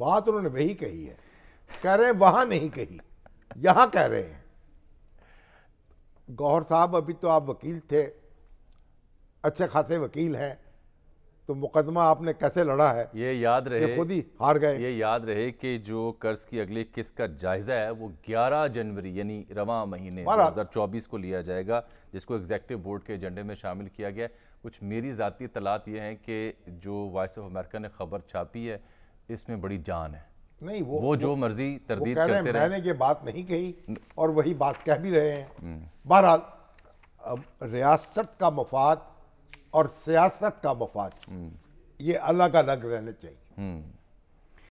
बात उन्होंने वही कही है कह रहे हैं वहां नहीं कही यहां कह रहे हैं गौहर साहब अभी तो आप वकील थे अच्छे खासे वकील हैं तो मुकदमा आपने कैसे लड़ा है ये याद रहे खुद ही हार गए ये याद रहे कि जो कर्ज की अगली किस्त का जायजा है वो 11 जनवरी यानी रवा महीने 2024 को लिया जाएगा जिसको एग्जेक्टिव बोर्ड के एजेंडे में शामिल किया गया कुछ मेरी ज़ाती तलात ये हैं कि जो वॉइस ऑफ अमेरिका ने खबर छापी है इसमें बड़ी जान है नहीं वो वो जो मर्जी तरदीद करते रहे मैंने ये बात नहीं कही और वही बात कह भी रहे हैं हम्म। बहरहाल रियासत का मफाद और सियासत का मफाद हम्म। ये अलग अलग रहने चाहिए हम्म।